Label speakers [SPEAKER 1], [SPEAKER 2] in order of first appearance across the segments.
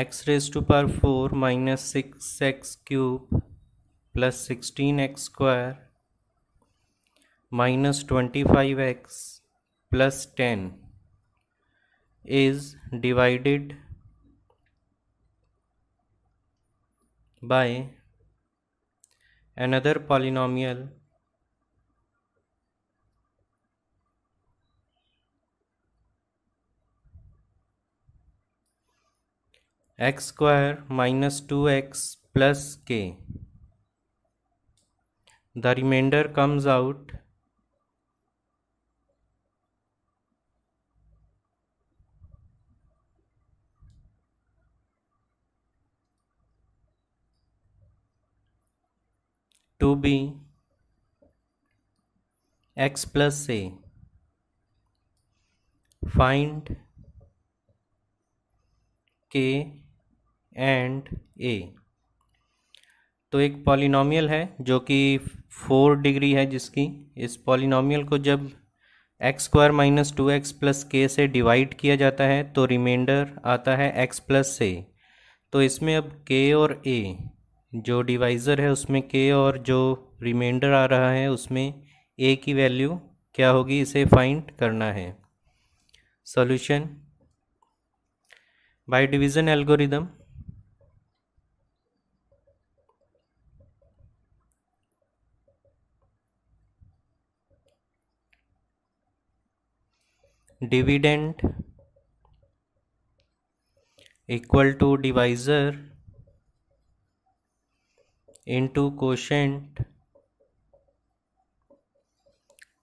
[SPEAKER 1] x raised to power 4 minus 6x cube plus 16x square minus 25x plus 10 is divided by another polynomial x square minus two x plus k the remainder comes out to be x plus a find k and a तो एक polynomial है जो कि four degree है जिसकी इस polynomial को जब x square minus two x plus k से डिवाइड किया जाता है तो रिमाइंडर आता है एक्स प्लस से तो इसमें अब के और ए जो डिवाइज़र है उसमें के और जो रिमाइंडर आ रहा है उसमें ए की वैल्यू क्या होगी इसे फाइंड करना है solution by division algorithm dividend equal to divisor into quotient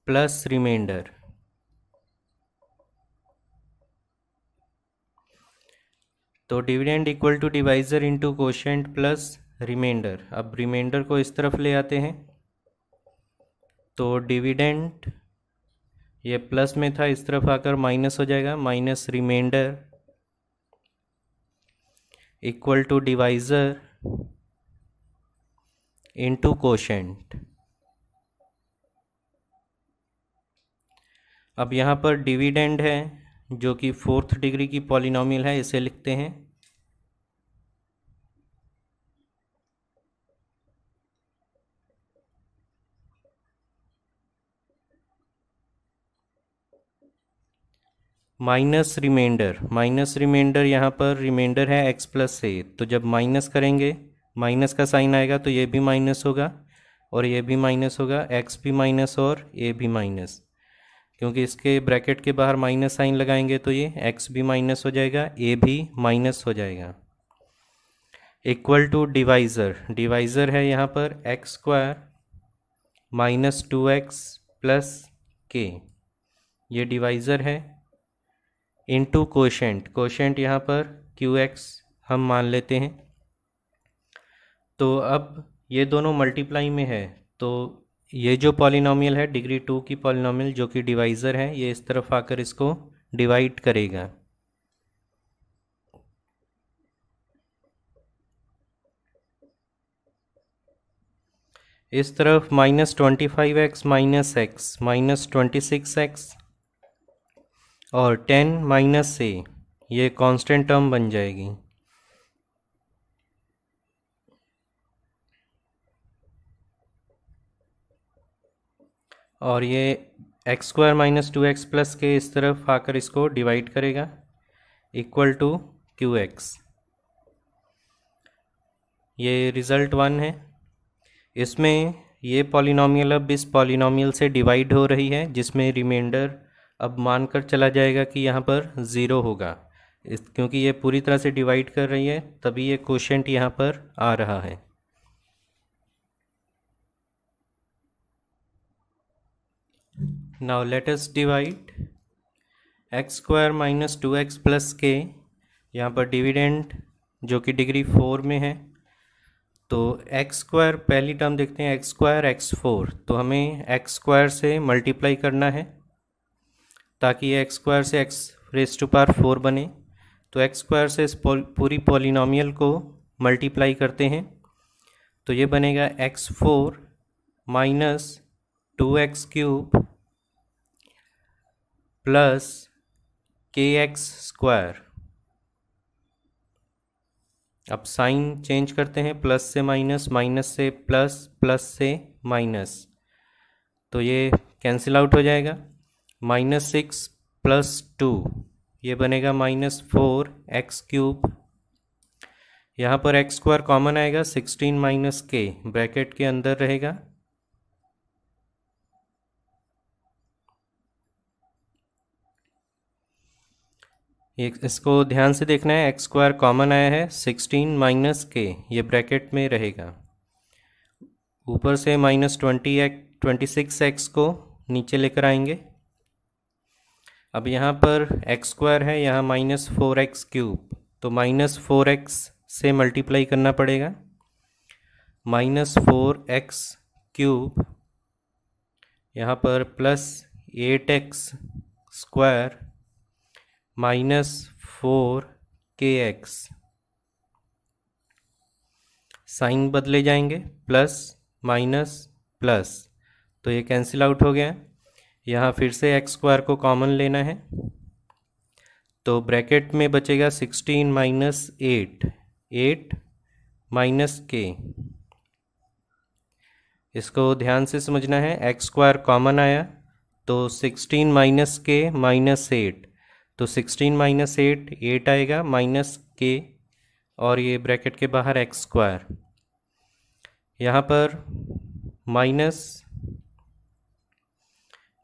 [SPEAKER 1] plus remainder तो dividend equal to divisor into quotient plus remainder अब रिमाइंडर को इस तरफ ले आते हैं तो डिविडेंड ये प्लस में था इस तरफ आकर माइनस हो जाएगा minus remainder equal to divisor into quotient अब यहां पर डिविडेंड है जो कि फोर्थ डिग्री की पॉलिनॉमियल है इसे लिखते हैं माइनस रिमाइंडर माइनस रिमाइंडर यहाँ पर रिमाइंडर है एक्स प्लस से तो जब माइनस करेंगे माइनस का साइन आएगा तो ये भी माइनस होगा और ये भी माइनस होगा एक्स भी माइनस और ए भी माइनस क्योंकि इसके ब्रैकेट के बाहर माइनस साइन लगाएंगे तो ये एक्स भी माइनस हो जाएगा ए भी माइनस हो जाएगा इक्वल टू डिवाइज़र डिवाइज़र है यहाँ पर x square minus two x plus k ये डिवाइज़र है इंटू कोशेंट कोशेंट यहाँ पर क्यू एक्स हम मान लेते हैं तो अब ये दोनों मल्टीप्लाई में है तो ये जो पॉलिनॉमियल है डिग्री टू की पॉलिनॉमियल जो कि डिवाइज़र है ये इस तरफ आकर इसको डिवाइड करेगा इस तरफ minus twenty five x minus x minus twenty six x और टेन माइनस से ये कांस्टेंट टर्म बन जाएगी और ये x square minus two x plus k इस तरफ आकर इसको डिवाइड करेगा इक्वल टू क्यू एक्स ये रिज़ल्ट वन है इसमें ये पॉलिनॉमियल अब इस पॉलिनॉमियल से डिवाइड हो रही है जिसमें रिमाइंडर अब मानकर चला जाएगा कि यहाँ पर ज़ीरो होगा इस क्योंकि ये पूरी तरह से डिवाइड कर रही है तभी ये क्वेश्चन यहाँ पर आ रहा है now let us divide x square minus two x plus k यहाँ पर डिविडेंड जो कि डिग्री फोर में है तो एक्स स्क्वायर पहली टर्म देखते हैं एक्स स्क्वायर एक्स फोर तो हमें एक्स स्क्वायर से मल्टीप्लाई करना है ताकि ये एक्स स्क्वायर से x raise to power four बने तो एक्स स्क्वायर से इस पूरी पॉलिनोमियल को मल्टीप्लाई करते हैं तो ये बनेगा x four minus two x cube plus k x square अब साइन चेंज करते हैं प्लस से माइनस माइनस से प्लस प्लस से माइनस तो ये कैंसिल आउट हो जाएगा माइनस सिक्स प्लस टू ये बनेगा माइनस फोर एक्स क्यूब यहाँ पर एक्स स्क्वायर कॉमन आएगा सिक्सटीन माइनस के ब्रैकेट के अंदर रहेगा इसको ध्यान से देखना है एक्स स्क्वायर कॉमन आया है सिक्सटीन माइनस के ये ब्रैकेट में रहेगा ऊपर से minus twenty x twenty six x को नीचे लेकर आएंगे अब यहाँ पर एक्स स्क्वायर है यहाँ माइनस फोर एक्स क्यूब तो माइनस फोर एक्स से मल्टीप्लाई करना पड़ेगा माइनस फोर एक्स क्यूब यहाँ पर plus eight x square minus four k x sign बदले जाएंगे प्लस माइनस प्लस तो ये कैंसिल आउट हो गया यहाँ फिर से एक्स स्क्वायर को कॉमन लेना है तो ब्रैकेट में बचेगा sixteen minus eight eight minus k इसको ध्यान से समझना है एक्स स्क्वायर कॉमन आया तो sixteen minus k minus eight तो सिक्सटीन माइनस एट एट आएगा माइनस के और ये ब्रैकेट के बाहर एक्स स्क्वायर यहाँ पर minus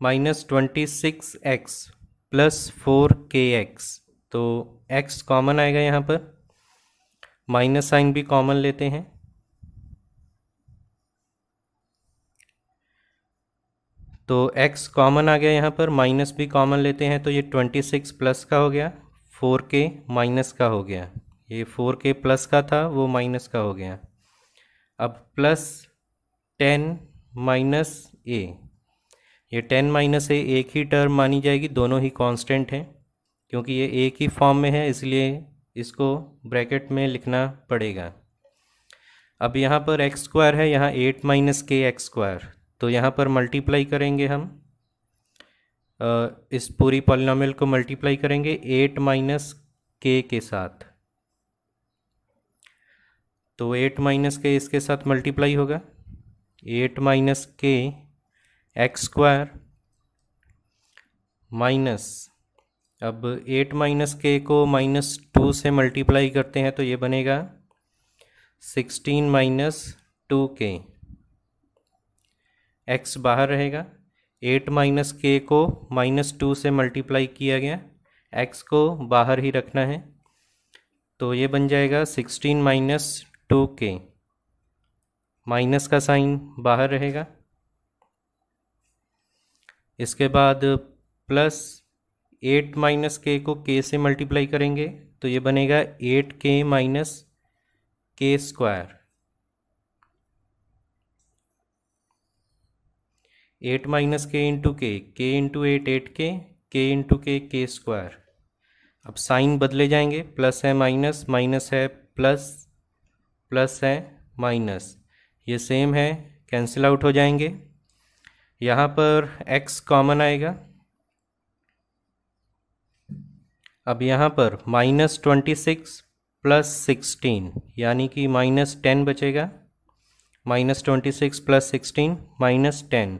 [SPEAKER 1] minus twenty six x plus four k x तो एक्स कॉमन आएगा यहाँ पर माइनस साइन भी कॉमन लेते हैं तो x कॉमन आ गया यहाँ पर माइनस भी कॉमन लेते हैं तो ये ट्वेंटी सिक्स प्लस का हो गया फोर के माइनस का हो गया ये फोर के प्लस का था वो माइनस का हो गया अब प्लस टेन माइनस ए ये टेन माइनस ए एक ही टर्म मानी जाएगी दोनों ही कांस्टेंट हैं क्योंकि ये एक ही फॉर्म में है इसलिए इसको ब्रैकेट में लिखना पड़ेगा अब यहाँ पर एक्स स्क्वायर है यहाँ eight minus k x square तो यहाँ पर मल्टीप्लाई करेंगे हम इस पूरी पॉलिनामिल को मल्टीप्लाई करेंगे एट माइनस के के साथ तो एट माइनस के इसके साथ मल्टीप्लाई होगा eight minus k x square minus अब एट माइनस के को माइनस टू से मल्टीप्लाई करते हैं तो ये बनेगा sixteen minus two k x बाहर रहेगा एट माइनस के को माइनस टू से मल्टीप्लाई किया गया एक्स को बाहर ही रखना है तो ये बन जाएगा sixteen minus two k minus का साइन बाहर रहेगा इसके बाद प्लस एट माइनस के को के से मल्टीप्लाई करेंगे तो ये बनेगा eight k minus k square eight minus k into k k into eight eight के के इंटू के के स्क्वायर अब साइन बदले जाएंगे प्लस है माइनस माइनस है प्लस प्लस है माइनस ये सेम है कैंसिल आउट हो जाएंगे यहाँ पर x कॉमन आएगा अब यहाँ पर minus twenty six plus sixteen यानी कि माइनस टेन बचेगा minus twenty six plus sixteen minus ten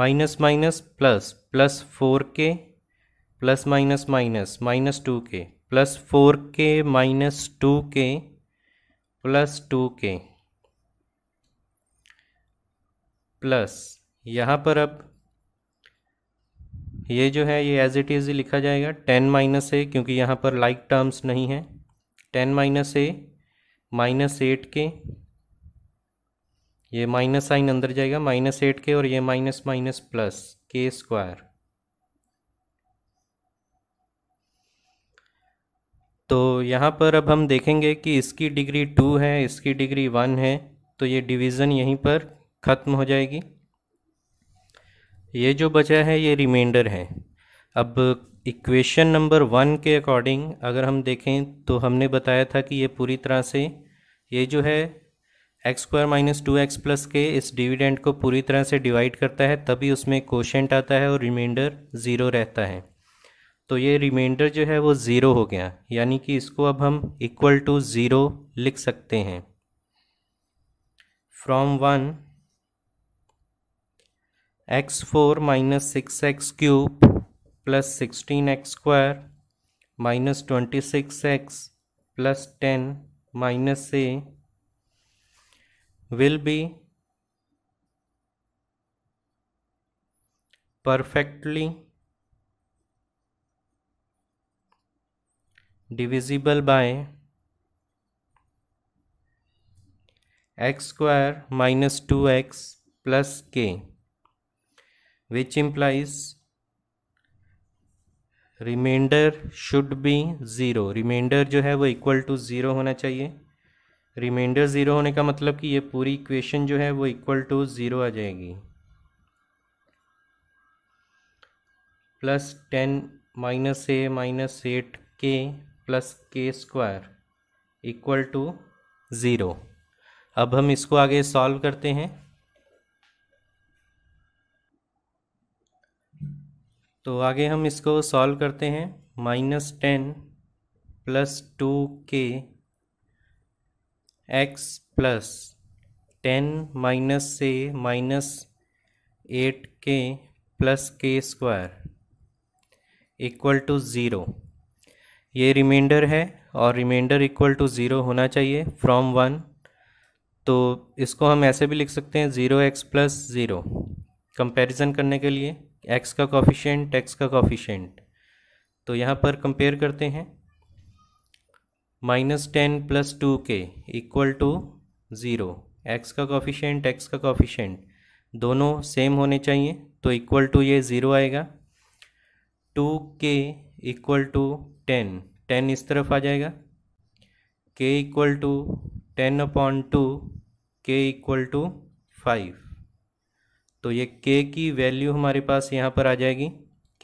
[SPEAKER 1] minus minus plus plus four k plus minus minus minus two k plus four k minus two k plus two k plus यहाँ पर अब ये जो है ये as it is लिखा जाएगा ten minus ए क्योंकि यहाँ पर लाइक like टर्म्स नहीं है ten minus a minus eight k ये माइनस साइन अंदर जाएगा माइनस एट के और ये minus minus plus k square तो यहाँ पर अब हम देखेंगे कि इसकी डिग्री टू है इसकी डिग्री वन है तो ये डिवीज़न यहीं पर ख़त्म हो जाएगी ये जो बचा है ये रिमाइंडर है अब इक्वेशन नंबर वन के अकॉर्डिंग अगर हम देखें तो हमने बताया था कि ये पूरी तरह से ये जो है x square minus two x plus k इस डिविडेंड को पूरी तरह से डिवाइड करता है तभी उसमें कोशेंट आता है और रिमाइंडर ज़ीरो रहता है तो ये रिमाइंडर जो है वो ज़ीरो हो गया यानी कि इसको अब हम इक्वल टू ज़ीरो लिख सकते हैं from one x4 minus 6x cube plus 16x square minus 26x plus 10 minus a will be perfectly divisible by x square minus 2x plus k which implies remainder should be zero remainder जो है वो equal to zero होना चाहिए reminder zero होने का मतलब कि ये पूरी इक्वेशन जो है वो इक्वल टू ज़ीरो आ जाएगी plus ten minus a minus eight k plus k square equal to zero अब हम इसको आगे सॉल्व करते हैं तो आगे हम इसको सॉल्व करते हैं minus ten plus two k x plus ten minus से minus eight k plus k square equal to zero ये रिमाइंडर है और रिमाइंडर इक्वल टू ज़ीरो होना चाहिए फ्रॉम वन तो इसको हम ऐसे भी लिख सकते हैं zero x plus zero comparison करने के लिए एक्स का कॉफिशेंट एक्स का कॉफिशेंट तो यहाँ पर कंपेयर करते हैं minus ten plus two k equal to zero x का कॉफिशेंट एक्स का कॉफिशेंट दोनों सेम होने चाहिए तो इक्वल टू ये ज़ीरो आएगा two k equal to ten ten इस तरफ आ जाएगा k equal to ten upon two k equal to five तो ये k की वैल्यू हमारे पास यहाँ पर आ जाएगी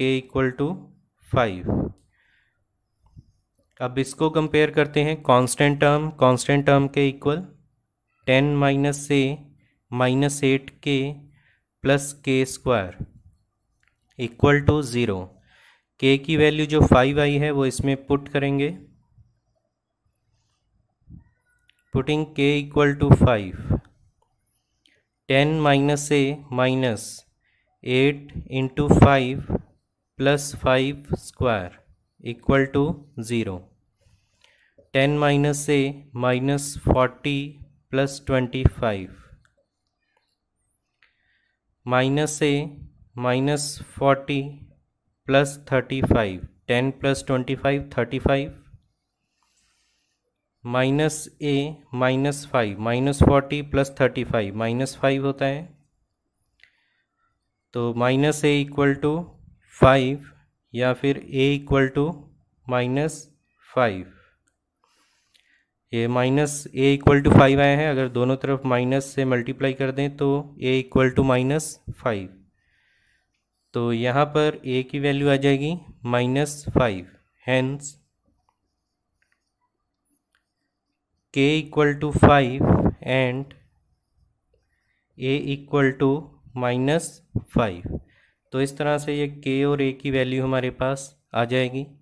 [SPEAKER 1] k इक्वल टू फाइव अब इसको कंपेयर करते हैं कांस्टेंट टर्म कांस्टेंट टर्म के equal ten minus a minus eight k plus k square equal to zero k की वैल्यू जो फाइव आई है वो इसमें पुट करेंगे putting k equal to five 10 minus a minus 8 into 5 plus 5 square equal to 0. 10 minus a minus 40 plus 25 minus a minus 40 plus 35 10 plus 25 35 minus a minus five minus forty plus thirty five minus five होता है तो minus a equal to five या फिर a equal to minus five ये minus a equal to five आए हैं अगर दोनों तरफ माइनस से मल्टीप्लाई कर दें तो a equal to minus five तो यहाँ पर ए की वैल्यू आ जाएगी minus five hence k equal to 5 and a equal to minus five तो इस तरह से ये k और a की वैल्यू हमारे पास आ जाएगी